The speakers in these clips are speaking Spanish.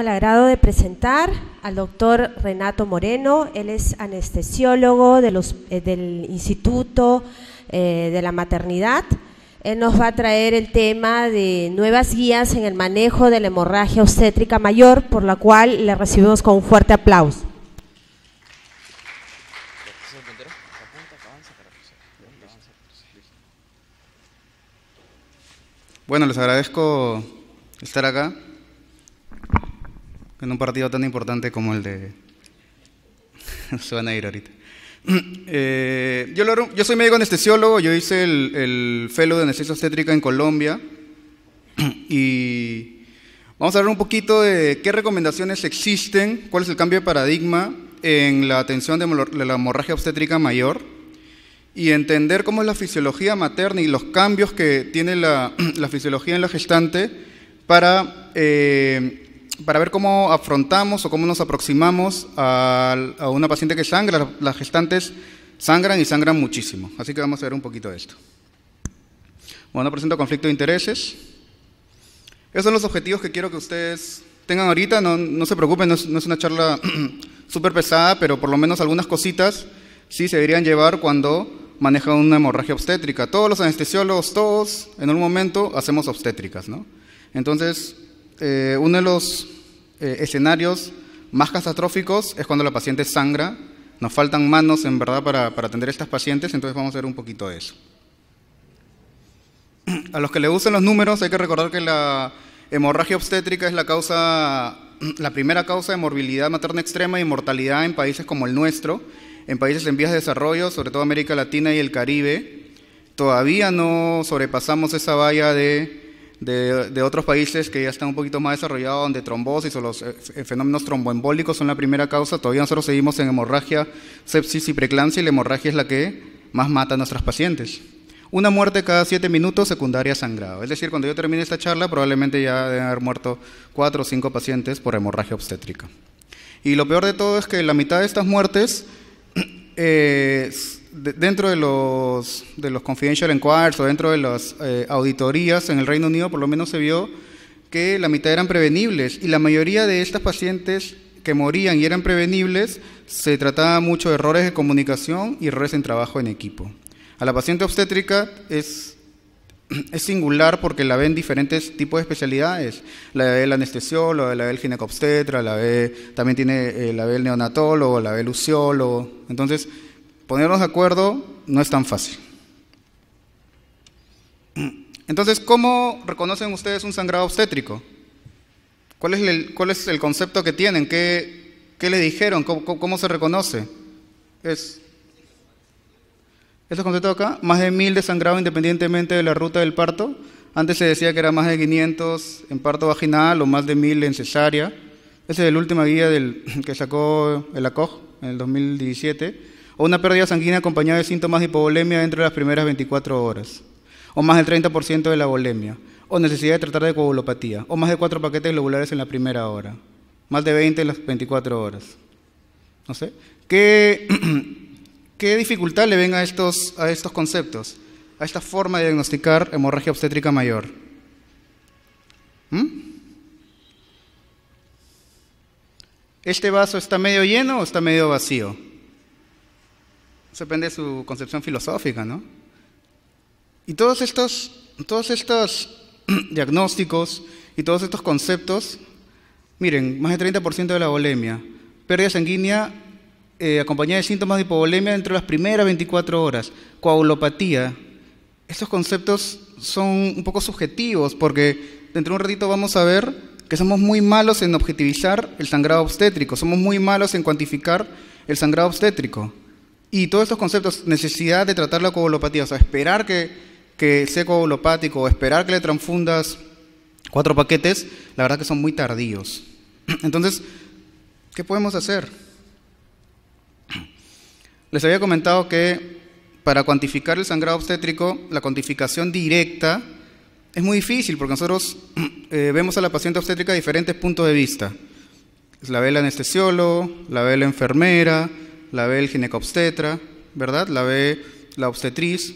el agrado de presentar al doctor Renato Moreno, él es anestesiólogo de los, eh, del Instituto eh, de la Maternidad. Él nos va a traer el tema de nuevas guías en el manejo de la hemorragia obstétrica mayor, por la cual le recibimos con un fuerte aplauso. Bueno, les agradezco estar acá en un partido tan importante como el de... Se van a ir ahorita. Eh, yo, yo, soy médico anestesiólogo, yo hice el, el fellow de anestesia obstétrica en Colombia y vamos a hablar un poquito de qué recomendaciones existen, cuál es el cambio de paradigma en la atención de la hemorragia obstétrica mayor y entender cómo es la fisiología materna y los cambios que tiene la, fisiología en la gestante para eh, para ver cómo afrontamos o cómo nos aproximamos a, una paciente que sangra. Las gestantes sangran y sangran muchísimo. Así que vamos a ver un poquito de esto. Bueno, presento conflicto de intereses. Esos son los objetivos que quiero que ustedes tengan ahorita. No, no se preocupen, no es, una charla súper pesada, pero por lo menos algunas cositas sí se deberían llevar cuando manejan una hemorragia obstétrica. Todos los anestesiólogos, todos, en un momento, hacemos obstétricas, ¿no? Entonces, eh, uno de los eh, escenarios más catastróficos es cuando la paciente sangra. Nos faltan manos, en verdad, para, atender a estas pacientes, entonces vamos a ver un poquito de eso. A los que le gusten los números, hay que recordar que la hemorragia obstétrica es la causa, la primera causa de morbilidad materna extrema y mortalidad en países como el nuestro, en países en vías de desarrollo, sobre todo América Latina y el Caribe. Todavía no sobrepasamos esa valla de de, otros países que ya están un poquito más desarrollados, donde trombosis o los eh, eh, fenómenos tromboembólicos son la primera causa. Todavía nosotros seguimos en hemorragia, sepsis y preclancia, y la hemorragia es la que más mata a nuestros pacientes. Una muerte cada siete minutos secundaria a sangrado. Es decir, cuando yo termine esta charla, probablemente ya deben haber muerto cuatro o cinco pacientes por hemorragia obstétrica. Y lo peor de todo es que la mitad de estas muertes eh, dentro de los, de los confidential inquiries o dentro de las eh, auditorías en el Reino Unido, por lo menos se vio que la mitad eran prevenibles y la mayoría de estas pacientes que morían y eran prevenibles se trataba mucho de errores de comunicación y errores en trabajo en equipo. A la paciente obstétrica es, es singular porque la ven diferentes tipos de especialidades. La ve el anestesiólogo, la ve el ginecobstetra, la ve, también tiene, eh, la ve el neonatólogo, la ve el uciólogo. Entonces, ponernos de acuerdo no es tan fácil. Entonces, ¿cómo reconocen ustedes un sangrado obstétrico? ¿Cuál es el, concepto que tienen? ¿Qué, le dijeron? ¿Cómo, se reconoce? Es, ¿Este concepto de acá? Más de mil sangrado independientemente de la ruta del parto. Antes se decía que era más de 500 en parto vaginal o más de mil en cesárea. Ese es el último guía del, que sacó el ACOG en el 2017 o una pérdida sanguínea acompañada de síntomas de hipovolemia dentro de las primeras 24 horas, o más del 30% de la volemia, o necesidad de tratar de coagulopatía, o más de 4 paquetes globulares en la primera hora, más de 20 en las 24 horas. No sé. ¿Qué, dificultad le ven a estos, a estos conceptos, a esta forma de diagnosticar hemorragia obstétrica mayor? ¿Mm? ¿Este vaso está medio lleno o está medio vacío? depende de su concepción filosófica, ¿no? Y todos estos, todos estos diagnósticos y todos estos conceptos, miren, más del 30% de la bolemia, pérdida sanguínea eh, acompañada de síntomas de hipovolemia dentro de las primeras 24 horas, coagulopatía. Estos conceptos son un poco subjetivos porque dentro de un ratito vamos a ver que somos muy malos en objetivizar el sangrado obstétrico, somos muy malos en cuantificar el sangrado obstétrico. Y todos estos conceptos, necesidad de tratar la coagulopatía, o sea, esperar que, que sea coagulopático, esperar que le transfundas cuatro paquetes, la verdad que son muy tardíos. Entonces, ¿qué podemos hacer? Les había comentado que para cuantificar el sangrado obstétrico, la cuantificación directa es muy difícil porque nosotros eh, vemos a la paciente obstétrica a diferentes puntos de vista. La ve el anestesiólogo, la ve la enfermera, la ve el ginecobstetra, ¿verdad? La ve la obstetriz,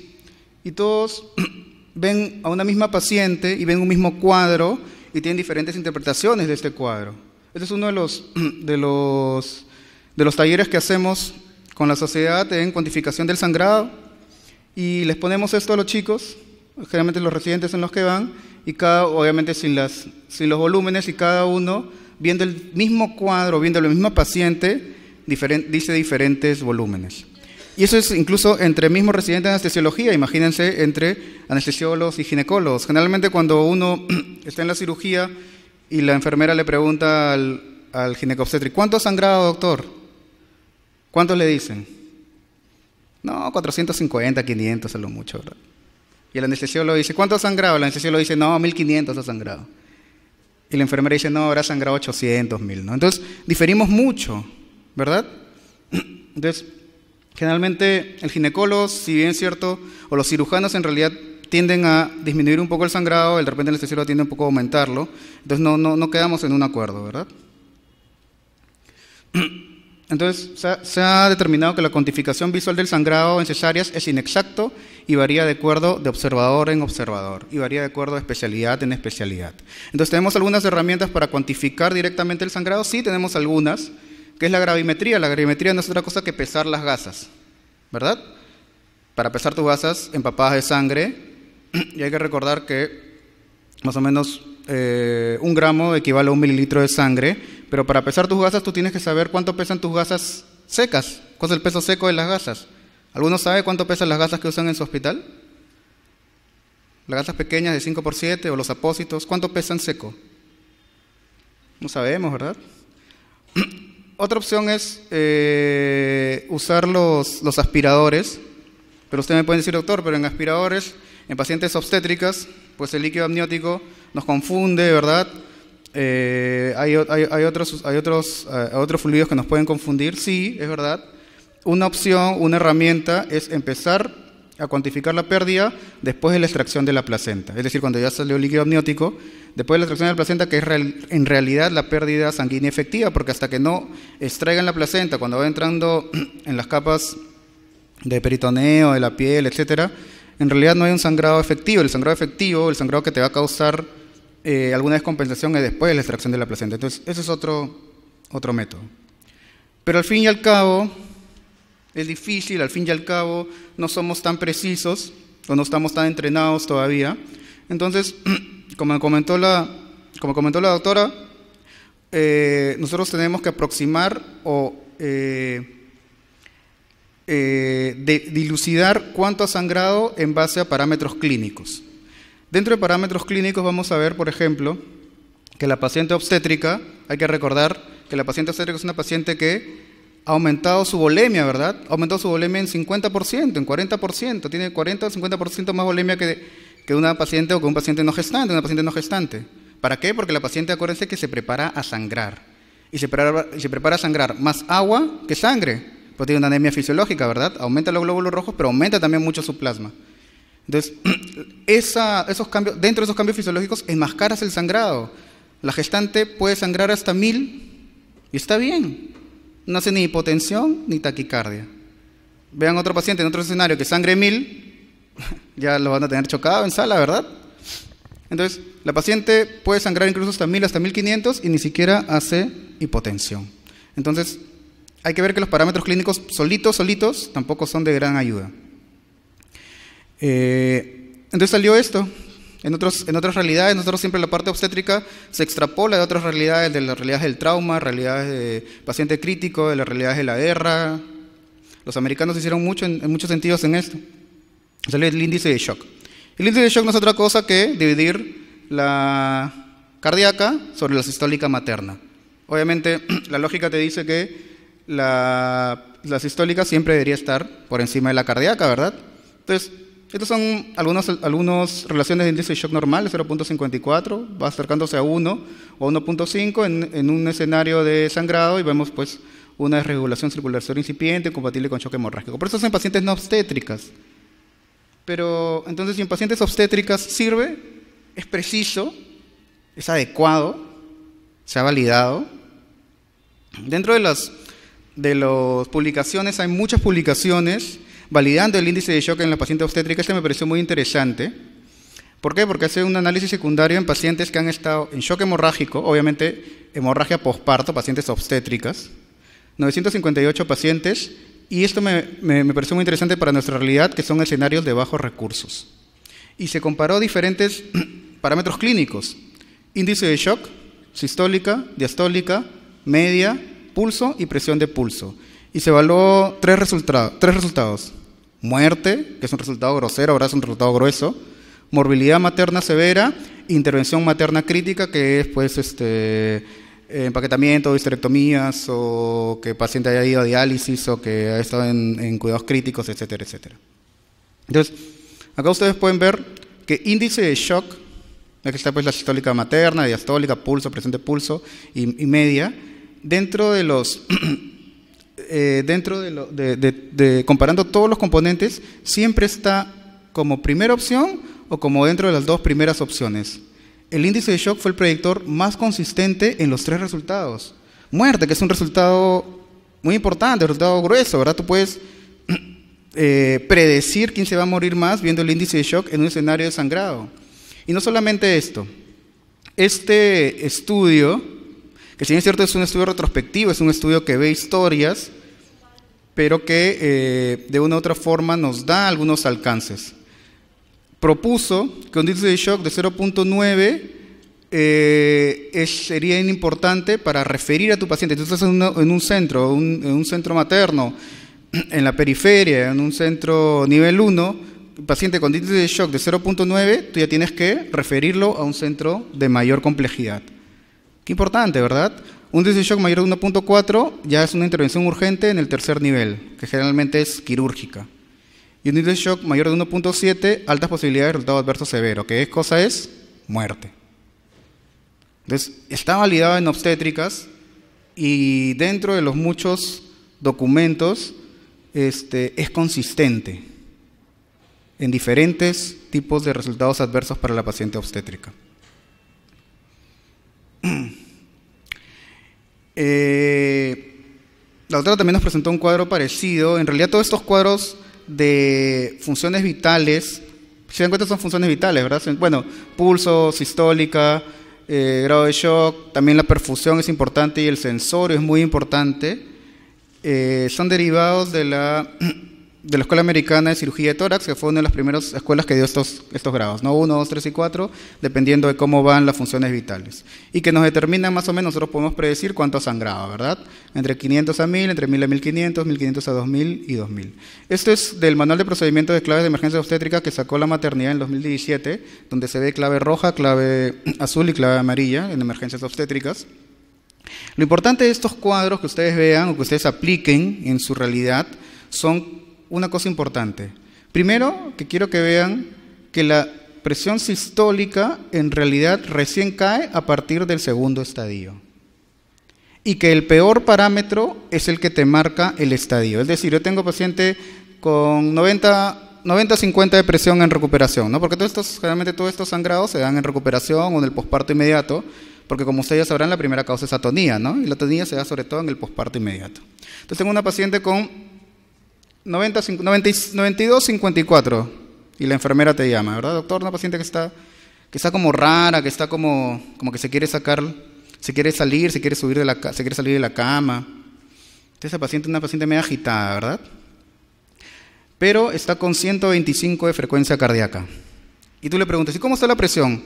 y todos ven a una misma paciente y ven un mismo cuadro y tienen diferentes interpretaciones de este cuadro. Este es uno de los, de los, de los talleres que hacemos con la sociedad en cuantificación del sangrado y les ponemos esto a los chicos, generalmente los residentes en los que van, y cada, obviamente sin, las, sin los volúmenes y cada uno viendo el mismo cuadro, viendo la misma paciente, dice diferentes volúmenes. Y eso es incluso entre mismos residentes de anestesiología, imagínense entre anestesiólogos y ginecólogos. Generalmente cuando uno está en la cirugía y la enfermera le pregunta al, al ¿cuánto ha sangrado, doctor? ¿Cuánto le dicen? No, 450, 500 es lo mucho, ¿verdad? Y el anestesiólogo dice, ¿cuánto ha sangrado? El anestesiólogo dice, no, 1500 ha sangrado. Y la enfermera dice, no, habrá sangrado 800, 1000, Entonces, diferimos mucho. ¿verdad? Entonces, generalmente el ginecólogo, si bien es cierto, o los cirujanos en realidad tienden a disminuir un poco el sangrado, el de repente el anestesiólogo tiende un poco a aumentarlo, entonces no, no, quedamos en un acuerdo, ¿verdad? Entonces, se ha, se ha, determinado que la cuantificación visual del sangrado en cesáreas es inexacto y varía de acuerdo de observador en observador y varía de acuerdo de especialidad en especialidad. Entonces, ¿tenemos algunas herramientas para cuantificar directamente el sangrado? Sí, tenemos algunas. ¿Qué es la gravimetría? La gravimetría no es otra cosa que pesar las gasas, ¿verdad? Para pesar tus gasas empapadas de sangre, y hay que recordar que más o menos eh, un gramo equivale a un mililitro de sangre, pero para pesar tus gasas tú tienes que saber cuánto pesan tus gasas secas, cuál es el peso seco de las gasas. ¿Alguno sabe cuánto pesan las gasas que usan en su hospital? Las gasas pequeñas de 5 por 7 o los apósitos, ¿cuánto pesan seco? No sabemos, ¿verdad? Otra opción es eh, usar los, aspiradores. Pero usted me puede decir, doctor, pero en aspiradores, en pacientes obstétricas, pues el líquido amniótico nos confunde, ¿verdad? Eh, hay, otros, hay otros, eh, otros fluidos que nos pueden confundir, sí, es verdad. Una opción, una herramienta es empezar a cuantificar la pérdida después de la extracción de la placenta. Es decir, cuando ya salió el líquido amniótico, después de la extracción de la placenta, que es en realidad la pérdida sanguínea efectiva, porque hasta que no extraigan la placenta, cuando va entrando en las capas de peritoneo, de la piel, etc., en realidad no hay un sangrado efectivo. El sangrado efectivo, el sangrado que te va a causar eh, alguna descompensación es después de la extracción de la placenta. Entonces, ese es otro, otro método. Pero al fin y al cabo, es difícil, al fin y al cabo, no somos tan precisos o no estamos tan entrenados todavía. Entonces, como comentó la, como comentó la doctora, eh, nosotros tenemos que aproximar o eh, eh, dilucidar cuánto ha sangrado en base a parámetros clínicos. Dentro de parámetros clínicos vamos a ver, por ejemplo, que la paciente obstétrica, hay que recordar que la paciente obstétrica es una paciente que ha aumentado su volemia, ¿verdad? Ha aumentado su volemia en 50%, en 40%, tiene 40 o 50% más volemia que, que una paciente o que un paciente no gestante, una paciente no gestante. ¿Para qué? Porque la paciente, acuérdense que se prepara a sangrar. Y se prepara, se prepara a sangrar más agua que sangre. Porque tiene una anemia fisiológica, ¿verdad? Aumenta los glóbulos rojos, pero aumenta también mucho su plasma. Entonces, esos cambios, dentro de esos cambios fisiológicos, enmascaras el sangrado. La gestante puede sangrar hasta mil y está bien. No hace ni hipotensión ni taquicardia. Vean otro paciente en otro escenario que sangre mil ya lo van a tener chocado en sala, ¿verdad? Entonces, la paciente puede sangrar incluso hasta 1000, hasta 1500 y ni siquiera hace hipotensión. Entonces, hay que ver que los parámetros clínicos solitos, solitos, tampoco son de gran ayuda. Eh, entonces salió esto. En, otros, en otras realidades, nosotros siempre la parte obstétrica se extrapola de otras realidades, de las realidades del trauma, realidades de paciente crítico, de las realidades de la guerra. Los americanos hicieron mucho en muchos sentidos en esto salir el índice de shock. El índice de shock no es otra cosa que dividir la cardíaca sobre la sistólica materna. Obviamente, la lógica te dice que la, la sistólica siempre debería estar por encima de la cardíaca, ¿verdad? Entonces, estas son algunas, algunos relaciones de índice de shock normal, 0.54, va acercándose a 1 o 1.5 en, en, un escenario de sangrado y vemos pues una desregulación circulatoria incipiente compatible con shock hemorrágico. Por eso son pacientes no obstétricas. Pero entonces, si en pacientes obstétricas sirve, es preciso, es adecuado, se ha validado. Dentro de las de las publicaciones, hay muchas publicaciones validando el índice de shock en la paciente obstétrica. Este me pareció muy interesante. ¿Por qué? Porque hace un análisis secundario en pacientes que han estado en shock hemorrágico, obviamente hemorragia postparto, pacientes obstétricas. 958 pacientes y esto me, me, me pareció muy interesante para nuestra realidad, que son escenarios de bajos recursos. Y se comparó diferentes parámetros clínicos, índice de shock, sistólica, diastólica, media, pulso y presión de pulso. Y se evaluó tres, resulta tres resultados. Muerte, que es un resultado grosero, ahora es un resultado grueso. Morbilidad materna severa, intervención materna crítica, que es pues este, eh, empaquetamiento, histerectomías, o que el paciente haya ido a diálisis, o que ha estado en, cuidados críticos, etcétera, etcétera. Entonces, acá ustedes pueden ver que índice de shock, aquí está pues la sistólica materna, diastólica, pulso, presente pulso y, media, dentro de los... Eh, dentro de, comparando todos los componentes, siempre está como primera opción o como dentro de las dos primeras opciones el índice de shock fue el predictor más consistente en los tres resultados. Muerte, que es un resultado muy importante, un resultado grueso, ¿verdad? Tú puedes eh, predecir quién se va a morir más viendo el índice de shock en un escenario de sangrado. Y no solamente esto. Este estudio, que si bien es cierto es un estudio retrospectivo, es un estudio que ve historias, pero que eh, de una u otra forma nos da algunos alcances propuso que un índice de shock de 0.9 eh, sería importante para referir a tu paciente. Tú estás en, un centro, en un centro materno, en la periferia, en un centro nivel 1, paciente con índice de shock de 0.9, tú ya tienes que referirlo a un centro de mayor complejidad. Qué importante, ¿verdad? Un índice de shock mayor de 1.4 ya es una intervención urgente en el tercer nivel, que generalmente es quirúrgica. Y un nivel de shock mayor de 1.7, altas posibilidades de resultado adverso severo, que es cosa es muerte. Entonces, está validado en obstétricas y dentro de los muchos documentos este, es consistente en diferentes tipos de resultados adversos para la paciente obstétrica. Eh, la doctora también nos presentó un cuadro parecido. En realidad todos estos cuadros de funciones vitales, si se dan cuenta son funciones vitales, ¿verdad? Bueno, pulso, sistólica, eh, grado de shock, también la perfusión es importante y el sensorio es muy importante. Eh, son derivados de la de la Escuela Americana de Cirugía de Tórax, que fue una de las primeras escuelas que dio estos, estos grados, ¿no? Uno, dos, tres y cuatro, dependiendo de cómo van las funciones vitales. Y que nos determina, más o menos, nosotros podemos predecir cuánto ha sangrado, ¿verdad? Entre 500 a 1000, entre 1000 a 1500, 1500 a 2000 y 2000. Esto es del Manual de Procedimientos de Claves de Emergencia Obstétrica que sacó la maternidad en 2017, donde se ve clave roja, clave azul y clave amarilla en emergencias obstétricas. Lo importante de estos cuadros que ustedes vean o que ustedes apliquen en su realidad son una cosa importante. Primero, que quiero que vean que la presión sistólica en realidad recién cae a partir del segundo estadio. Y que el peor parámetro es el que te marca el estadio. Es decir, yo tengo paciente con 90-50 de presión en recuperación, ¿no? Porque todos estos, generalmente todos estos sangrados se dan en recuperación o en el posparto inmediato, porque como ustedes sabrán, la primera causa es atonía, ¿no? Y la atonía se da sobre todo en el posparto inmediato. Entonces tengo una paciente con 90, 92, 54. Y la enfermera te llama, ¿verdad, doctor? Una paciente que está, que está como rara, que está como, como que se quiere sacar, se quiere salir, se quiere, subir de la, se quiere salir de la cama. Entonces, esa paciente es una paciente medio agitada, ¿verdad? Pero está con 125 de frecuencia cardíaca. Y tú le preguntas, ¿y cómo está la presión?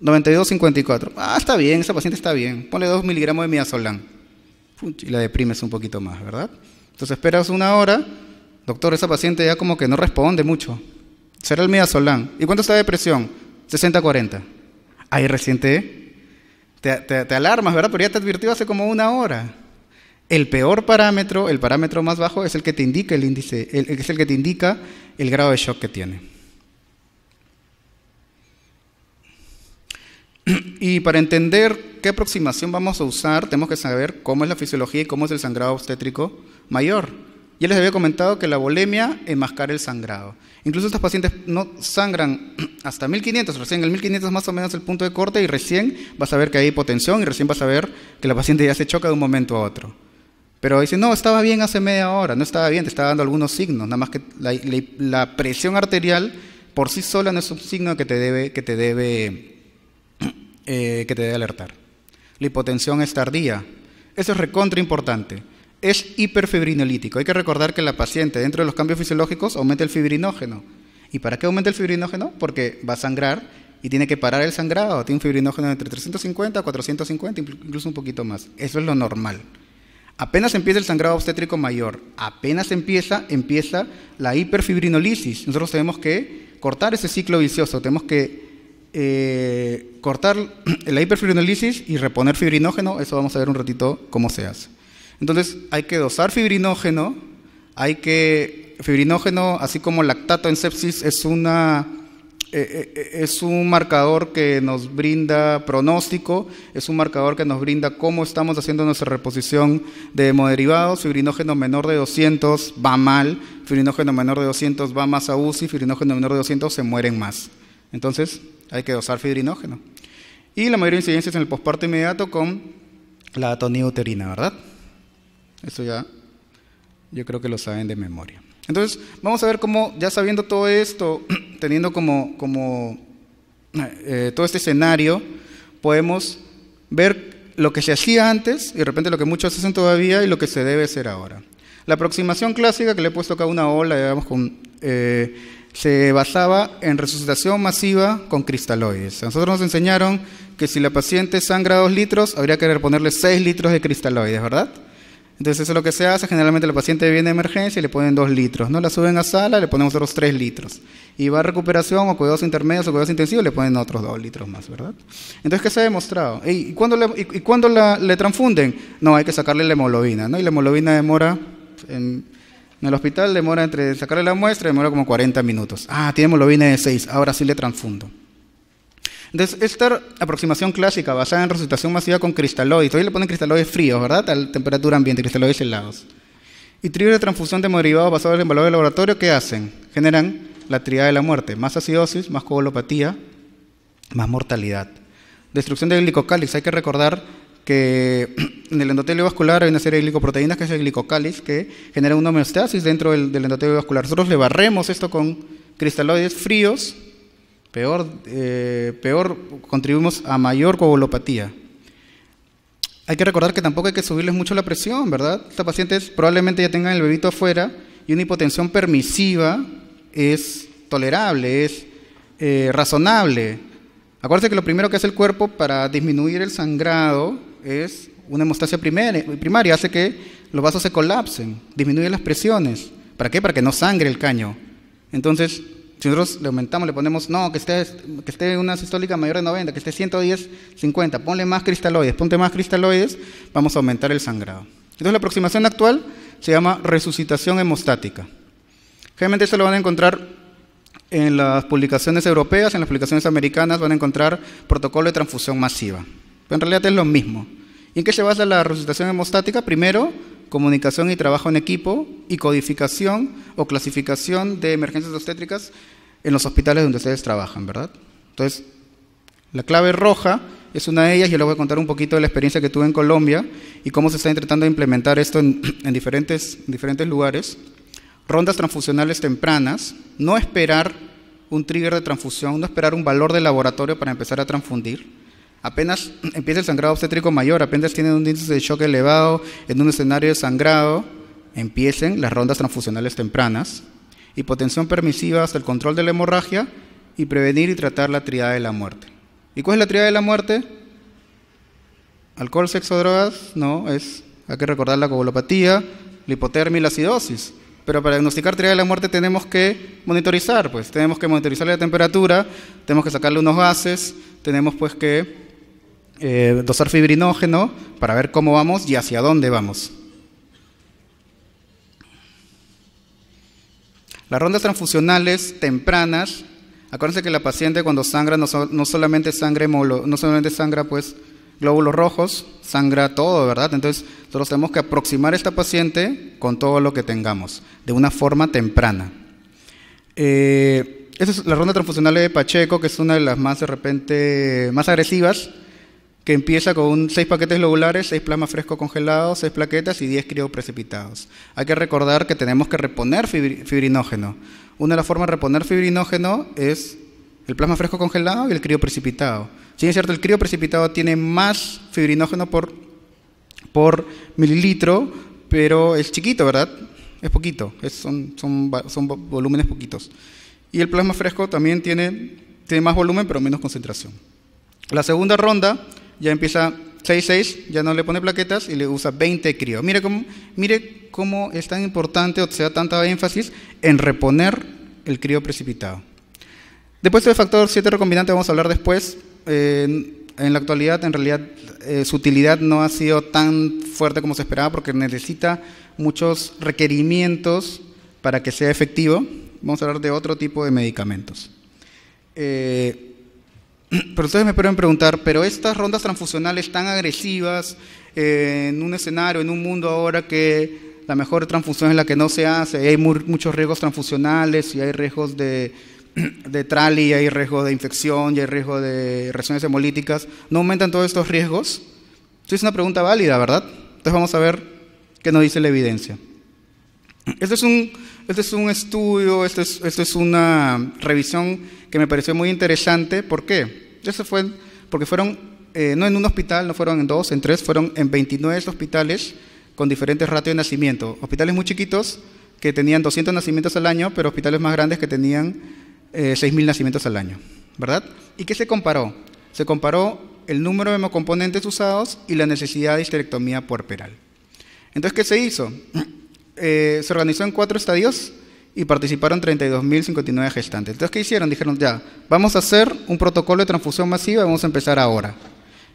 92, 54. Ah, está bien, esa paciente está bien. Ponle 2 miligramos de midazolam. Y la deprimes un poquito más, ¿verdad? Entonces esperas una hora Doctor, esa paciente ya como que no responde mucho. Será el midazolam. ¿Y cuánto está de presión? 60-40. Ahí reciente, te, alarmas, ¿verdad? Pero ya te advirtió hace como una hora. El peor parámetro, el parámetro más bajo, es el que te indica el índice, es el que te indica el grado de shock que tiene. Y para entender qué aproximación vamos a usar, tenemos que saber cómo es la fisiología y cómo es el sangrado obstétrico mayor. Ya les había comentado que la bulimia enmascara el sangrado. Incluso estos pacientes no sangran hasta 1500, recién el 1500 es más o menos el punto de corte y recién vas a ver que hay hipotensión y recién vas a ver que la paciente ya se choca de un momento a otro. Pero dice, no, estaba bien hace media hora, no estaba bien, te estaba dando algunos signos, nada más que la, presión arterial por sí sola no es un signo que te debe, que te debe, eh, que te debe alertar. La hipotensión es tardía. Eso es recontra importante es hiperfibrinolítico. Hay que recordar que la paciente, dentro de los cambios fisiológicos, aumenta el fibrinógeno. ¿Y para qué aumenta el fibrinógeno? Porque va a sangrar y tiene que parar el sangrado. Tiene un fibrinógeno entre 350 a 450, incluso un poquito más. Eso es lo normal. Apenas empieza el sangrado obstétrico mayor, apenas empieza, empieza la hiperfibrinolisis. Nosotros tenemos que cortar ese ciclo vicioso, tenemos que eh, cortar la hiperfibrinolisis y reponer fibrinógeno. Eso vamos a ver un ratito cómo se hace. Entonces hay que dosar fibrinógeno, hay que, fibrinógeno, así como lactato en sepsis, es, una, eh, eh, es un marcador que nos brinda pronóstico, es un marcador que nos brinda cómo estamos haciendo nuestra reposición de hemoderivados, fibrinógeno menor de 200 va mal, fibrinógeno menor de 200 va más a UCI, fibrinógeno menor de 200 se mueren más. Entonces hay que dosar fibrinógeno. Y la mayor incidencia es en el posparto inmediato con la atonía uterina, ¿verdad? Eso ya yo creo que lo saben de memoria. Entonces, vamos a ver cómo, ya sabiendo todo esto, teniendo como, como eh, todo este escenario, podemos ver lo que se hacía antes y de repente lo que muchos hacen todavía y lo que se debe hacer ahora. La aproximación clásica que le he puesto acá una ola, digamos, eh, se basaba en resucitación masiva con cristaloides. nosotros nos enseñaron que si la paciente sangra dos litros, habría que ponerle seis litros de cristaloides, ¿verdad? Entonces eso es lo que se hace, generalmente el paciente viene de emergencia y le ponen dos litros, ¿no? La suben a sala, le ponemos otros tres litros. Y va a recuperación o cuidados intermedios o cuidados intensivos, le ponen otros dos litros más, ¿verdad? Entonces, ¿qué se ha demostrado? ¿Y cuándo le, cuando le transfunden? No, hay que sacarle la hemoglobina, ¿no? Y la hemoglobina demora, pues, en, el hospital demora entre sacarle la muestra, demora como 40 minutos. Ah, tiene hemoglobina de 6, ahora sí le transfundo esta aproximación clásica basada en resucitación masiva con cristaloides, hoy le ponen cristaloides fríos, ¿verdad? A temperatura ambiente, cristaloides helados. Y tríos de transfusión de derivados basado en valor del laboratorio, ¿qué hacen? Generan la triada de la muerte, más acidosis, más coagulopatía, más mortalidad. Destrucción del glicocálix, hay que recordar que en el endotelio vascular hay una serie de glicoproteínas que es el glicocálix, que genera una homeostasis dentro del, del endotelio vascular. Nosotros le barremos esto con cristaloides fríos Peor, eh, peor contribuimos a mayor coagulopatía. Hay que recordar que tampoco hay que subirles mucho la presión, ¿verdad? Estas pacientes probablemente ya tengan el bebito afuera y una hipotensión permisiva es tolerable, es eh, razonable. Acuérdense que lo primero que hace el cuerpo para disminuir el sangrado es una hemostasia primaria, hace que los vasos se colapsen, disminuye las presiones. ¿Para qué? Para que no sangre el caño. Entonces, si nosotros le aumentamos, le ponemos, no, que esté, que esté una sistólica mayor de 90, que esté 110, 50, ponle más cristaloides, ponte más cristaloides, vamos a aumentar el sangrado. Entonces la aproximación actual se llama resucitación hemostática. Generalmente eso lo van a encontrar en las publicaciones europeas, en las publicaciones americanas, van a encontrar protocolo de transfusión masiva. Pero en realidad es lo mismo. ¿Y en qué se basa la resucitación hemostática? Primero, comunicación y trabajo en equipo y codificación o clasificación de emergencias obstétricas en los hospitales donde ustedes trabajan, ¿verdad? Entonces, la clave roja es una de ellas. y les voy a contar un poquito de la experiencia que tuve en Colombia y cómo se está intentando implementar esto en, diferentes, diferentes lugares. Rondas transfusionales tempranas, no esperar un trigger de transfusión, no esperar un valor de laboratorio para empezar a transfundir. Apenas empieza el sangrado obstétrico mayor, apenas tienen un índice de shock elevado en un escenario de sangrado, empiecen las rondas transfusionales tempranas hipotensión permisiva hasta el control de la hemorragia y prevenir y tratar la tríada de la muerte. ¿Y cuál es la tríada de la muerte? Alcohol, sexo, drogas, no, es, hay que recordar la coagulopatía, la hipotermia y la acidosis. Pero para diagnosticar tríada de la muerte tenemos que monitorizar, pues tenemos que monitorizar la temperatura, tenemos que sacarle unos gases, tenemos pues que eh, dosar fibrinógeno para ver cómo vamos y hacia dónde vamos. Las rondas transfusionales tempranas, acuérdense que la paciente cuando sangra no, solamente sangre no solamente sangra pues glóbulos rojos, sangra todo, ¿verdad? Entonces, nosotros tenemos que aproximar a esta paciente con todo lo que tengamos, de una forma temprana. Eh, esa es la ronda transfusional de Pacheco, que es una de las más de repente más agresivas, que empieza con seis paquetes globulares, seis plasma fresco congelado, seis plaquetas y 10 precipitados. Hay que recordar que tenemos que reponer fibrinógeno. Una de las formas de reponer fibrinógeno es el plasma fresco congelado y el precipitado. Si es cierto, el precipitado tiene más fibrinógeno por, por mililitro, pero es chiquito, ¿verdad? Es poquito, son, son, son volúmenes poquitos. Y el plasma fresco también tiene, tiene más volumen, pero menos concentración. La segunda ronda ya empieza 6-6, ya no le pone plaquetas y le usa 20 crío. Mire cómo, mire cómo es tan importante, o sea, tanta énfasis en reponer el crío precipitado. Después del factor 7 recombinante vamos a hablar después. Eh, en la actualidad, en realidad, eh, su utilidad no ha sido tan fuerte como se esperaba porque necesita muchos requerimientos para que sea efectivo. Vamos a hablar de otro tipo de medicamentos. Eh, pero ustedes me pueden preguntar, pero estas rondas transfusionales tan agresivas eh, en un escenario, en un mundo ahora que la mejor transfusión es la que no se hace, hay muchos riesgos transfusionales y hay riesgos de, de trali, hay riesgo de infección, y hay riesgo de reacciones hemolíticas, ¿no aumentan todos estos riesgos? es una pregunta válida, ¿verdad? Entonces vamos a ver qué nos dice la evidencia. Este es un, este es un estudio, esto es, este es una revisión que me pareció muy interesante. ¿Por qué? Eso fue porque fueron, eh, no en un hospital, no fueron en dos, en tres, fueron en 29 hospitales con diferentes ratios de nacimiento. Hospitales muy chiquitos que tenían 200 nacimientos al año, pero hospitales más grandes que tenían 6.000 eh, nacimientos al año, ¿verdad? ¿Y qué se comparó? Se comparó el número de hemocomponentes usados y la necesidad de histerectomía puerperal. Entonces, ¿qué se hizo? Eh, se organizó en cuatro estadios y participaron 32.059 gestantes. Entonces, ¿qué hicieron? Dijeron, ya, vamos a hacer un protocolo de transfusión masiva y vamos a empezar ahora.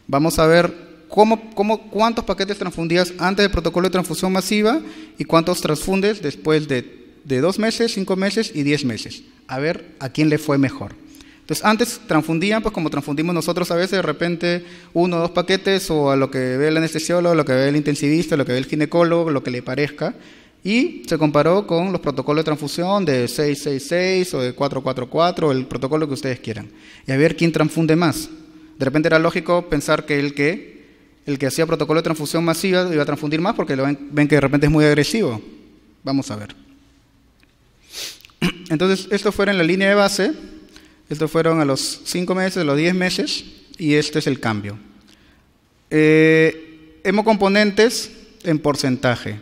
Vamos a ver cómo, cómo, cuántos paquetes transfundías antes del protocolo de transfusión masiva y cuántos transfundes después de, de dos meses, cinco meses y diez meses. A ver a quién le fue mejor. Entonces, antes transfundían, pues como transfundimos nosotros a veces, de repente uno o dos paquetes, o a lo que ve el anestesiólogo, lo que ve el intensivista, lo que ve el ginecólogo, lo que le parezca. Y se comparó con los protocolos de transfusión de 666 o de 444, el protocolo que ustedes quieran. Y a ver quién transfunde más. De repente era lógico pensar que el que, el que hacía protocolo de transfusión masiva iba a transfundir más porque lo ven, que de repente es muy agresivo. Vamos a ver. Entonces, esto fue en la línea de base. Esto fueron a los 5 meses, a los 10 meses. Y este es el cambio. Eh, Hemos componentes en porcentaje.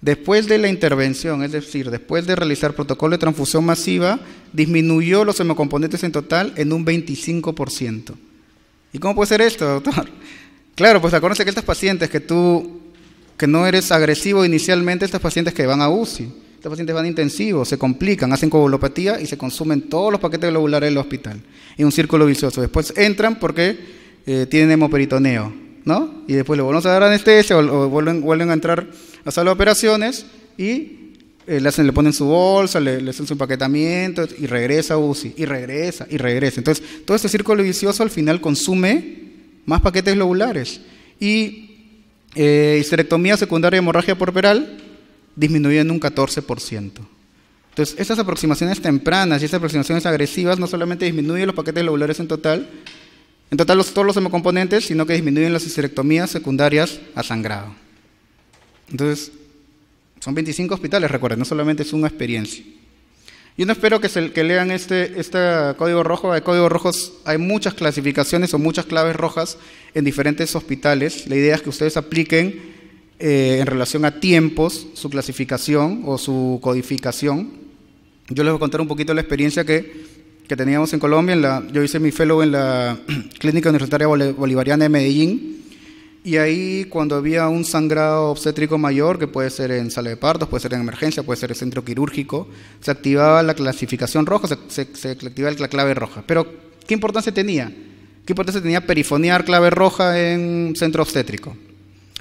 Después de la intervención, es decir, después de realizar protocolo de transfusión masiva, disminuyó los hemocomponentes en total en un 25%. ¿Y cómo puede ser esto, doctor? Claro, pues acuérdense que estos pacientes que tú, que no eres agresivo inicialmente, estas pacientes que van a UCI, estos pacientes van intensivos, se complican, hacen coagulopatía y se consumen todos los paquetes globulares del hospital, en un círculo vicioso. Después entran porque eh, tienen hemoperitoneo, ¿no? Y después le vuelven a dar anestesia o, vuelven a entrar la sala operaciones y eh, le, ponen su bolsa, le, hacen su empaquetamiento y regresa a UCI, y regresa, y regresa. Entonces, todo este círculo vicioso al final consume más paquetes globulares. Y eh, histerectomía secundaria y hemorragia porperal disminuye en un 14%. Entonces, esas aproximaciones tempranas y esas aproximaciones agresivas no solamente disminuyen los paquetes globulares en total, en total los, todos los hemocomponentes, sino que disminuyen las histerectomías secundarias a sangrado. Entonces, son 25 hospitales, recuerden, no solamente es una experiencia. Yo no espero que, el que lean este, este, código rojo. Hay códigos rojos, hay muchas clasificaciones o muchas claves rojas en diferentes hospitales. La idea es que ustedes apliquen eh, en relación a tiempos su clasificación o su codificación. Yo les voy a contar un poquito la experiencia que, que teníamos en Colombia. yo hice mi fellow en la Clínica Universitaria Bolivariana de Medellín y ahí cuando había un sangrado obstétrico mayor, que puede ser en sala de partos, puede ser en emergencia, puede ser en centro quirúrgico, se activaba la clasificación roja, se, activaba la clave roja. Pero, ¿qué importancia tenía? ¿Qué importancia tenía perifonear clave roja en centro obstétrico?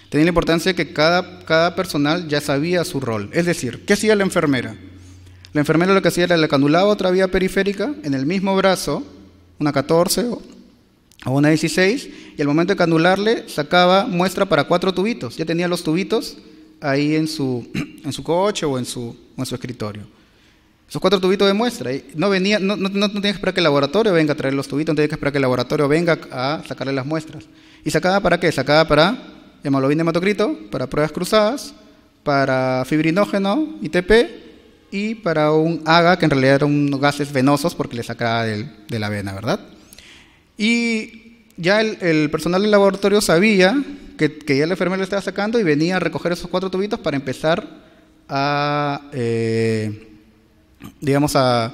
Tenía la importancia de que cada, cada personal ya sabía su rol. Es decir, ¿qué hacía la enfermera? La enfermera lo que hacía era la canulaba otra vía periférica en el mismo brazo, una 14 a una 16 y al momento de canularle sacaba muestra para cuatro tubitos. Ya tenía los tubitos ahí en su, en su coche o en su, en su escritorio. Esos cuatro tubitos de muestra. no, venía, no, no, tenía que esperar que el laboratorio venga a traer los tubitos, no tenía que esperar que el laboratorio venga a sacarle las muestras. ¿Y sacaba para qué? Sacaba para hemoglobina hematocrito, para pruebas cruzadas, para fibrinógeno, ITP y para un AGA, que en realidad eran unos gases venosos porque le sacaba de la vena, ¿verdad? Y ya el, personal del laboratorio sabía que, ya la enfermera le estaba sacando y venía a recoger esos cuatro tubitos para empezar a, eh, digamos, a,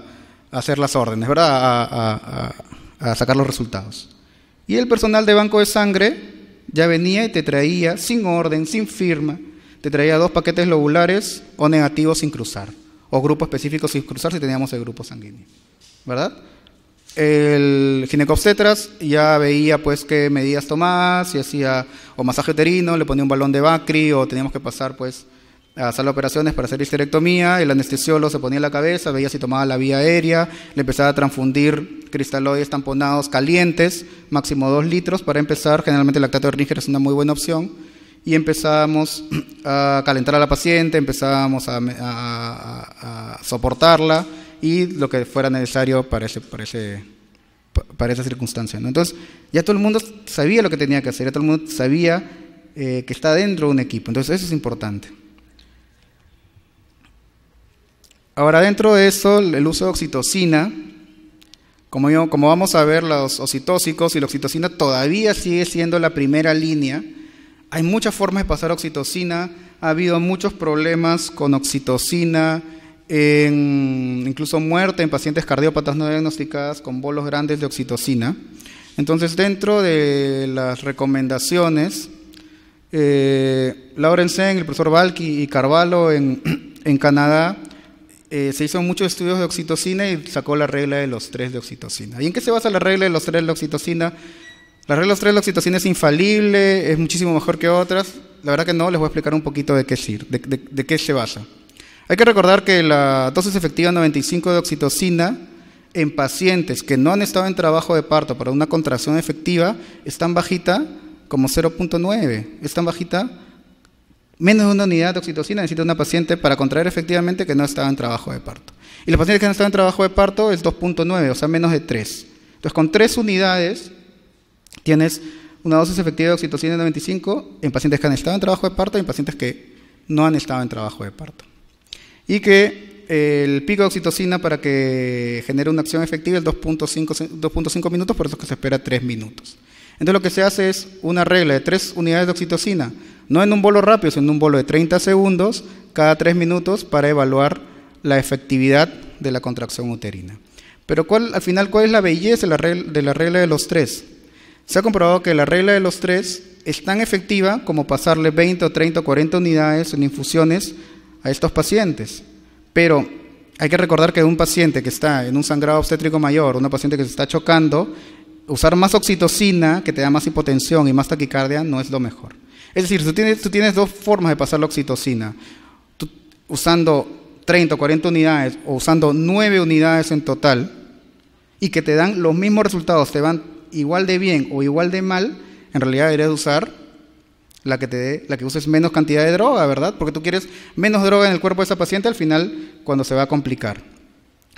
hacer las órdenes, ¿verdad? A, sacar los resultados. Y el personal de banco de sangre ya venía y te traía sin orden, sin firma, te traía dos paquetes globulares o negativos sin cruzar, o grupos específicos sin cruzar si teníamos el grupo sanguíneo, ¿verdad? El ginecobstetras ya veía pues qué medidas tomaba, si hacía o masaje uterino, le ponía un balón de Bacri o teníamos que pasar pues a hacer de operaciones para hacer histerectomía, el anestesiólogo se ponía en la cabeza, veía si tomaba la vía aérea, le empezaba a transfundir cristaloides tamponados calientes, máximo dos litros para empezar, generalmente lactato de Ringer es una muy buena opción, y empezábamos a calentar a la paciente, empezábamos a soportarla, y lo que fuera necesario para, ese, para, esa circunstancia. Entonces, ya todo el mundo sabía lo que tenía que hacer, ya todo el mundo sabía eh, que está dentro de un equipo. Entonces, eso es importante. Ahora, dentro de eso, el uso de oxitocina, como, como vamos a ver, los oxitóxicos y la oxitocina todavía sigue siendo la primera línea. Hay muchas formas de pasar oxitocina, ha habido muchos problemas con oxitocina, en incluso muerte en pacientes cardiópatas no diagnosticadas con bolos grandes de oxitocina. Entonces, dentro de las recomendaciones, eh, Sen, el profesor Valky y Carvalho en, en Canadá eh, se hizo muchos estudios de oxitocina y sacó la regla de los tres de oxitocina. ¿Y en qué se basa la regla de los tres de oxitocina? La regla de los tres de oxitocina es infalible, es muchísimo mejor que otras. La verdad que no, les voy a explicar un poquito de qué, de, de qué se basa. Hay que recordar que la dosis efectiva 95 de oxitocina en pacientes que no han estado en trabajo de parto para una contracción efectiva es tan bajita como 0.9, es tan bajita menos de una unidad de oxitocina necesita una paciente para contraer efectivamente que no estaba en trabajo de parto. Y los pacientes que no están en trabajo de parto es 2.9, o sea, menos de 3. Entonces, con 3 unidades tienes una dosis efectiva de oxitocina de 95 en pacientes que han estado en trabajo de parto y en pacientes que no han estado en trabajo de parto y que eh, el pico de oxitocina para que genere una acción efectiva es 2.5 minutos, por eso que se espera 3 minutos. Entonces lo que se hace es una regla de 3 unidades de oxitocina, no en un bolo rápido, sino en un bolo de 30 segundos cada 3 minutos para evaluar la efectividad de la contracción uterina. Pero al final, ¿cuál es la belleza de la, regla, de la regla de los 3? Se ha comprobado que la regla de los 3 es tan efectiva como pasarle 20 o 30 o 40 unidades en infusiones a estos pacientes. Pero hay que recordar que un paciente que está en un sangrado obstétrico mayor, una paciente que se está chocando, usar más oxitocina, que te da más hipotensión y más taquicardia, no es lo mejor. Es decir, tú tienes, tú tienes dos formas de pasar la oxitocina. usando 30 o 40 unidades o usando 9 unidades en total y que te dan los mismos resultados, te van igual de bien o igual de mal, en realidad deberías usar la que te la que uses menos cantidad de droga, ¿verdad? Porque tú quieres menos droga en el cuerpo de esa paciente al final cuando se va a complicar.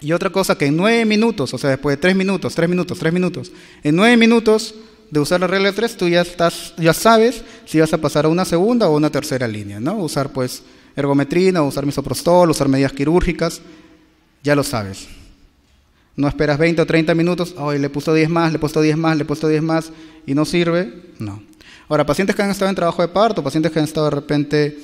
Y otra cosa que en nueve minutos, o sea, después de tres minutos, tres minutos, tres minutos, en nueve minutos de usar la regla de tres, tú ya estás, ya sabes si vas a pasar a una segunda o una tercera línea, ¿no? Usar pues ergometrina, usar misoprostol, usar medidas quirúrgicas, ya lo sabes. No esperas 20 o 30 minutos, hoy le puso 10 más, le puso puesto 10 más, le puso puesto 10 más y no sirve. No. Ahora, pacientes que han estado en trabajo de parto, pacientes que han estado de repente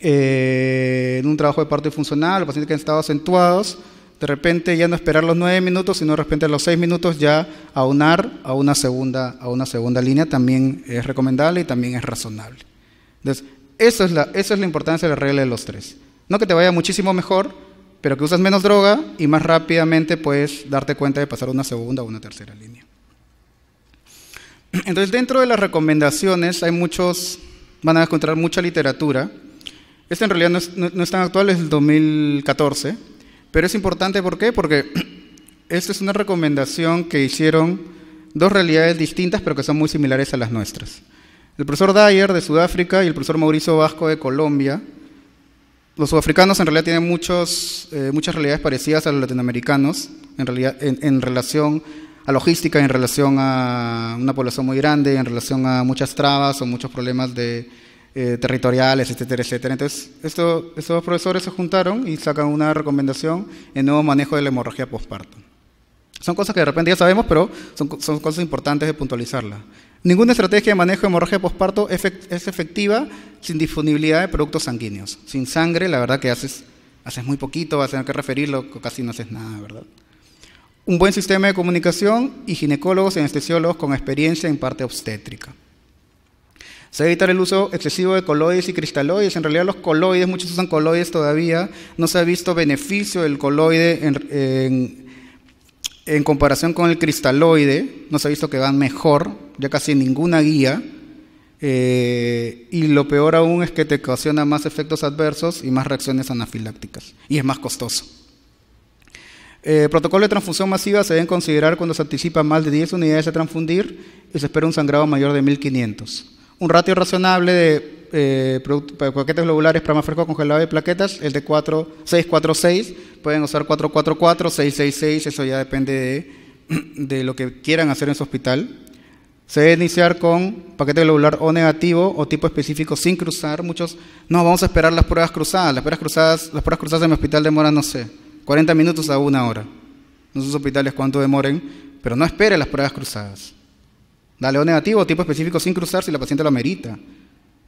eh, en un trabajo de parto funcional, pacientes que han estado acentuados, de repente ya no esperar los nueve minutos, sino de repente los seis minutos ya aunar a una segunda, a una segunda línea también es recomendable y también es razonable. Entonces, eso es la, es la importancia de la regla de los tres. No que te vaya muchísimo mejor, pero que usas menos droga y más rápidamente puedes darte cuenta de pasar una segunda o una tercera línea. Entonces, dentro de las recomendaciones hay muchos, van a encontrar mucha literatura. Esta en realidad no es, no, tan actual, es del 2014, pero es importante ¿por qué? porque esta es una recomendación que hicieron dos realidades distintas, pero que son muy similares a las nuestras. El profesor Dyer de Sudáfrica y el profesor Mauricio Vasco de Colombia. Los sudafricanos en realidad tienen muchos, eh, muchas realidades parecidas a los latinoamericanos en, realidad, en relación a logística en relación a una población muy grande, en relación a muchas trabas o muchos problemas de, eh, territoriales, etcétera, etcétera. Entonces, estos dos profesores se juntaron y sacan una recomendación en nuevo manejo de la hemorragia postparto. Son cosas que de repente ya sabemos, pero son, cosas importantes de puntualizarla. Ninguna estrategia de manejo de hemorragia postparto es efectiva sin disponibilidad de productos sanguíneos. Sin sangre, la verdad que haces, haces muy poquito, vas a tener que referirlo, casi no haces nada, ¿verdad? un buen sistema de comunicación y ginecólogos y anestesiólogos con experiencia en parte obstétrica. Se va evitar el uso excesivo de coloides y cristaloides. En realidad los coloides, muchos usan coloides todavía, no se ha visto beneficio del coloide en, comparación con el cristaloide, no se ha visto que van mejor, ya casi ninguna guía. Eh, y lo peor aún es que te ocasiona más efectos adversos y más reacciones anafilácticas. Y es más costoso. Eh, protocolo de transfusión masiva se deben considerar cuando se anticipa más de 10 unidades a transfundir y se espera un sangrado mayor de 1500. Un ratio razonable de eh, paquetes globulares, más fresco congelado de plaquetas, el de 4, 646, pueden usar 444, 666, eso ya depende de, lo que quieran hacer en su hospital. Se debe iniciar con paquete globular O negativo o tipo específico sin cruzar. Muchos, no, vamos a esperar las pruebas cruzadas. Las pruebas cruzadas, las pruebas cruzadas en mi hospital demoran, no sé, 40 minutos a una hora. No sé hospitales cuánto demoren, pero no espere las pruebas cruzadas. Dale un negativo, tipo específico sin cruzar si la paciente lo merita.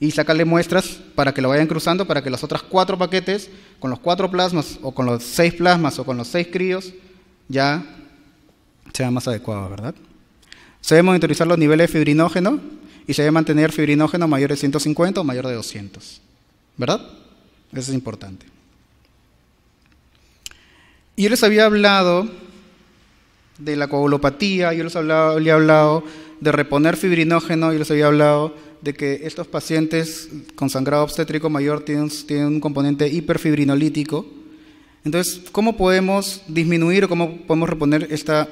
Y sacarle muestras para que lo vayan cruzando, para que los otros cuatro paquetes, con los cuatro plasmas, o con los seis plasmas, o con los seis críos, ya sean más adecuados, ¿verdad? Se debe monitorizar los niveles de fibrinógeno y se debe mantener fibrinógeno mayor de 150 o mayor de 200, ¿verdad? Eso es importante. Y yo les había hablado de la coagulopatía, yo les había hablado de reponer fibrinógeno, yo les había hablado de que estos pacientes con sangrado obstétrico mayor tienen, un componente hiperfibrinolítico. Entonces, ¿cómo podemos disminuir o cómo podemos reponer esta,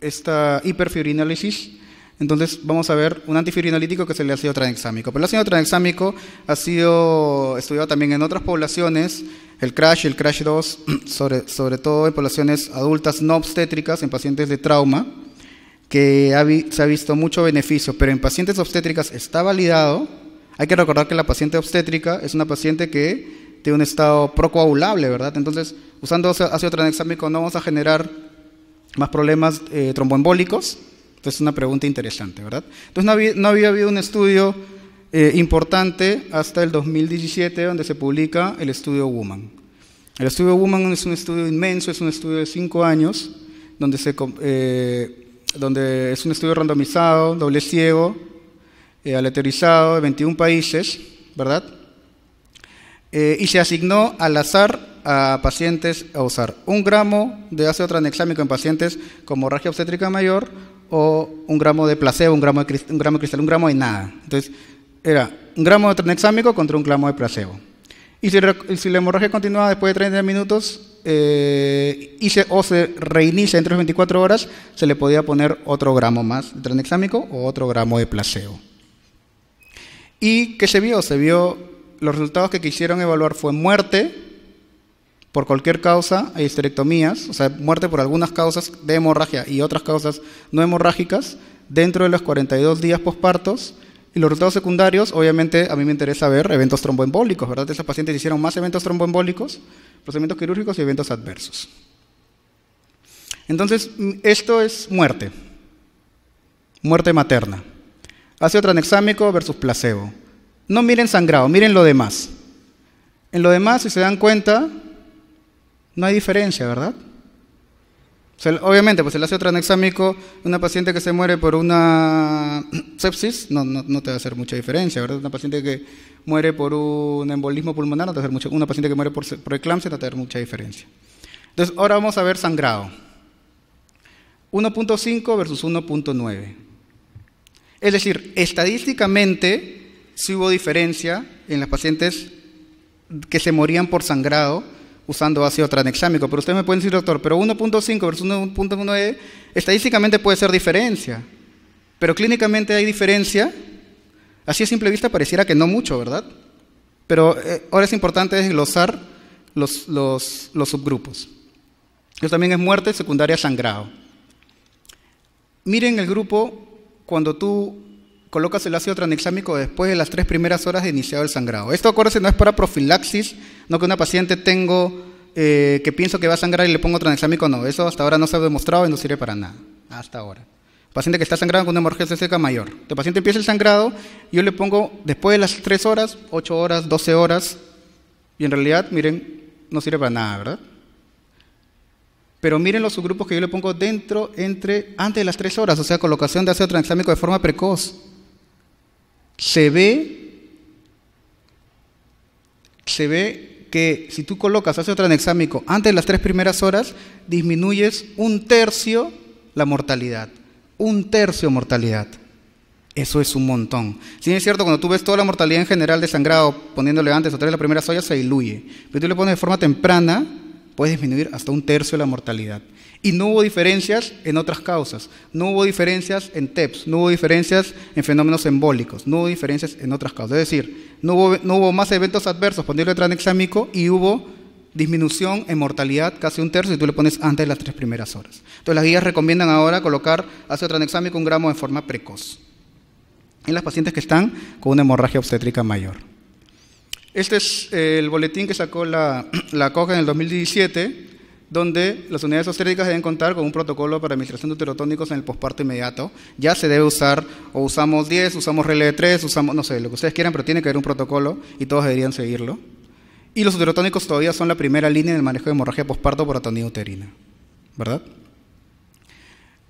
esta hiperfibrinólisis? Entonces vamos a ver un antifibrinolítico que se es ha ácido tranexámico. Pero el ácido tranexámico ha sido estudiado también en otras poblaciones, el CRASH, el CRASH 2, sobre, todo en poblaciones adultas no obstétricas, en pacientes de trauma, que se ha visto mucho beneficio, pero en pacientes obstétricas está validado. Hay que recordar que la paciente obstétrica es una paciente que tiene un estado procoagulable, ¿verdad? Entonces, usando ácido tranexámico no vamos a generar más problemas eh, tromboembólicos, entonces, una pregunta interesante, ¿verdad? Entonces, no había, habido un estudio eh, importante hasta el 2017 donde se publica el estudio Woman. El estudio Woman es un estudio inmenso, es un estudio de cinco años, donde, se, eh, donde es un estudio randomizado, doble ciego, eh, aleatorizado, de 21 países, ¿verdad? Eh, y se asignó al azar a pacientes a usar un gramo de ácido tranexámico en pacientes con hemorragia obstétrica mayor o un gramo de placebo, un gramo de, cristal, un gramo de nada. Entonces, era un gramo de tranexámico contra un gramo de placebo. Y si, la hemorragia continuaba después de 30 minutos eh, o se reinicia entre las 24 horas, se le podía poner otro gramo más de tranexámico o otro gramo de placebo. ¿Y qué se vio? Se vio, los resultados que quisieron evaluar fue muerte, por cualquier causa hay histerectomías, o sea, muerte por algunas causas de hemorragia y otras causas no hemorrágicas dentro de los 42 días pospartos. Y los resultados secundarios, obviamente, a mí me interesa ver eventos tromboembólicos, ¿verdad? Esas pacientes hicieron más eventos tromboembólicos, procedimientos quirúrgicos y eventos adversos. Entonces, mm, esto es muerte, muerte materna. Ácido tranexámico versus placebo. No miren sangrado, miren lo demás. En lo demás, si se dan cuenta, no hay diferencia, ¿verdad? obviamente, pues el ácido tranexámico, una paciente que se muere por una sepsis, no, te va a hacer mucha diferencia, ¿verdad? Una paciente que muere por un embolismo pulmonar, Una paciente que muere por, por eclampsia, no te va a hacer mucha diferencia. Entonces, ahora vamos a ver sangrado. 1.5 versus 1.9. Es decir, estadísticamente sí hubo diferencia en las pacientes que se morían por sangrado usando ácido tranexámico. Pero ustedes me pueden decir, doctor, pero 1.5 versus 1.1E, estadísticamente puede ser diferencia, pero clínicamente hay diferencia. Así a simple vista pareciera que no mucho, ¿verdad? Pero eh, ahora es importante desglosar los, los, los subgrupos. eso también es muerte secundaria sangrado. Miren el grupo cuando tú colocas el ácido tranexámico después de las tres primeras horas de iniciado el sangrado. Esto, acuérdense, no es para profilaxis, no que una paciente tengo eh, que pienso que va a sangrar y le pongo tranexámico, no. Eso hasta ahora no se ha demostrado y no sirve para nada, hasta ahora. Paciente que está sangrando con una hemorragia seca mayor. El paciente empieza el sangrado, yo le pongo después de las tres horas, ocho horas, doce horas, y en realidad, miren, no sirve para nada, ¿verdad? Pero miren los subgrupos que yo le pongo dentro, entre, antes de las tres horas, o sea, colocación de ácido tranexámico de forma precoz se ve, se ve que si tú colocas otro tranexámico antes de las tres primeras horas, disminuyes un tercio la mortalidad. Un tercio mortalidad. Eso es un montón. Si es cierto, cuando tú ves toda la mortalidad en general de sangrado, poniéndole antes o tres de las primeras horas, se diluye. Pero tú le pones de forma temprana, puedes disminuir hasta un tercio la mortalidad. Y no hubo diferencias en otras causas, no hubo diferencias en TEPS, no hubo diferencias en fenómenos embólicos, no hubo diferencias en otras causas. Es decir, no hubo, más eventos adversos, ponerle tranexámico y hubo disminución en mortalidad casi un tercio si tú le pones antes de las tres primeras horas. Entonces las guías recomiendan ahora colocar ácido tranexámico un gramo de forma precoz en las pacientes que están con una hemorragia obstétrica mayor. Este es eh, el boletín que sacó la, la en el 2017 donde las unidades obstétricas deben contar con un protocolo para administración de uterotónicos en el posparto inmediato. Ya se debe usar, o usamos 10, usamos relé 3, usamos, no sé, lo que ustedes quieran, pero tiene que haber un protocolo y todos deberían seguirlo. Y los uterotónicos todavía son la primera línea en el manejo de hemorragia posparto por atonía uterina, ¿verdad?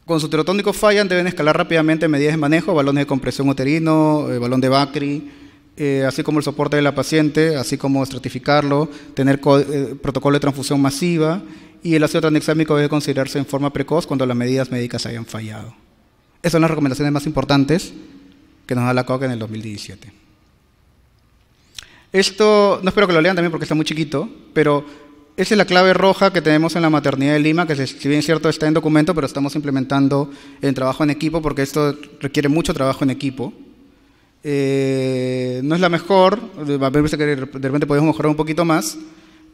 Con sus uterotónicos fallan, deben escalar rápidamente medidas de manejo, balones de compresión uterino, eh, balón de Bacri, eh, así como el soporte de la paciente, así como estratificarlo, tener eh, protocolo de transfusión masiva y el ácido tranexámico debe considerarse en forma precoz cuando las medidas médicas hayan fallado. Esas son las recomendaciones más importantes que nos da la COCA en el 2017. Esto, no espero que lo lean también porque está muy chiquito, pero esa es la clave roja que tenemos en la maternidad de Lima, que si bien es cierto está en documento, pero estamos implementando el trabajo en equipo porque esto requiere mucho trabajo en equipo. Eh, no es la mejor, a que de repente podemos mejorar un poquito más,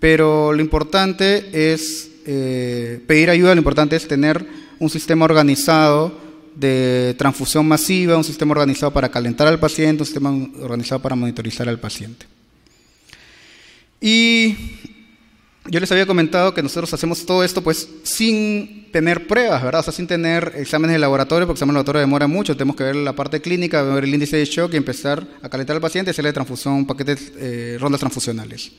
pero lo importante es eh, pedir ayuda, lo importante es tener un sistema organizado de transfusión masiva, un sistema organizado para calentar al paciente, un sistema organizado para monitorizar al paciente. Y yo les había comentado que nosotros hacemos todo esto pues sin tener pruebas, ¿verdad? O sea, sin tener exámenes de laboratorio, porque el examen laboratorio demora mucho, tenemos que ver la parte clínica, ver el índice de shock y empezar a calentar al paciente hacerle transfusión, paquetes, eh, rondas transfusionales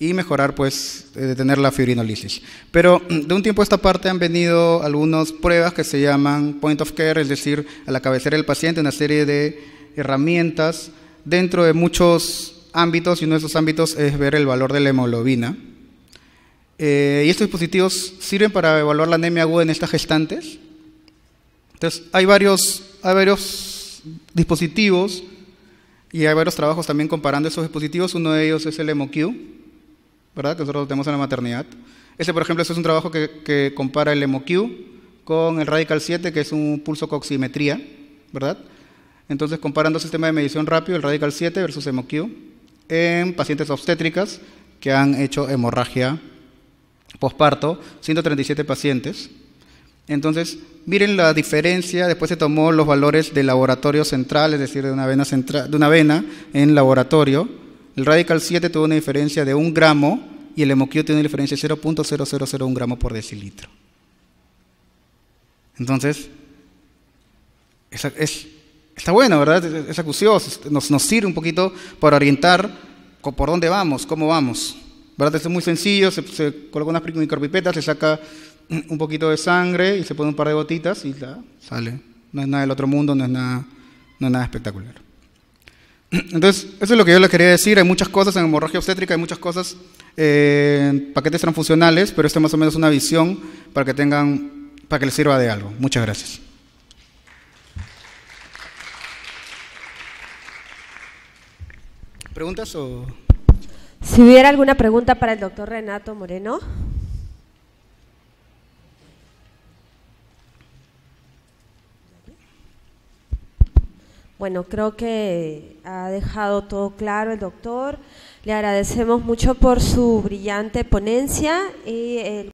y mejorar pues eh, detener la fibrinolisis. Pero mm, de un tiempo a esta parte han venido algunas pruebas que se llaman point of care, es decir, a la cabecera del paciente, una serie de herramientas dentro de muchos ámbitos y uno de esos ámbitos es ver el valor de la hemoglobina. Eh, y estos dispositivos sirven para evaluar la anemia aguda en estas gestantes. Entonces, hay varios, hay varios dispositivos y hay varios trabajos también comparando esos dispositivos. Uno de ellos es el HemoQ, que nosotros tenemos en la maternidad. Ese, por ejemplo, este es un trabajo que, compara el moq con el Radical 7, que es un pulso coximetría, ¿verdad? Entonces, comparando sistema de medición rápido, el Radical 7 versus EmoQ, en pacientes obstétricas que han hecho hemorragia posparto, 137 pacientes. Entonces, miren la diferencia, después se tomó los valores de laboratorio central, es decir, de una vena, central, de una vena en laboratorio, el radical 7 tuvo una diferencia de un gramo y el hemoquio tiene una diferencia de 0.0001 gramo por decilitro. Entonces, está bueno, ¿verdad? Es, acucioso, nos, sirve un poquito para orientar por dónde vamos, cómo vamos. ¿Verdad? es muy sencillo, se, se coloca unas micropipetas, se saca un poquito de sangre y se pone un par de gotitas y ya, sale. No es nada del otro mundo, no no es nada espectacular. Entonces, eso es lo que yo les quería decir. Hay muchas cosas en hemorragia obstétrica, hay muchas cosas eh, en paquetes transfusionales, pero esto es más o menos una visión para que tengan, para que les sirva de algo. Muchas gracias. ¿Preguntas o...? Si hubiera alguna pregunta para el doctor Renato Moreno. Bueno, creo que ha dejado todo claro el doctor. Le agradecemos mucho por su brillante ponencia y el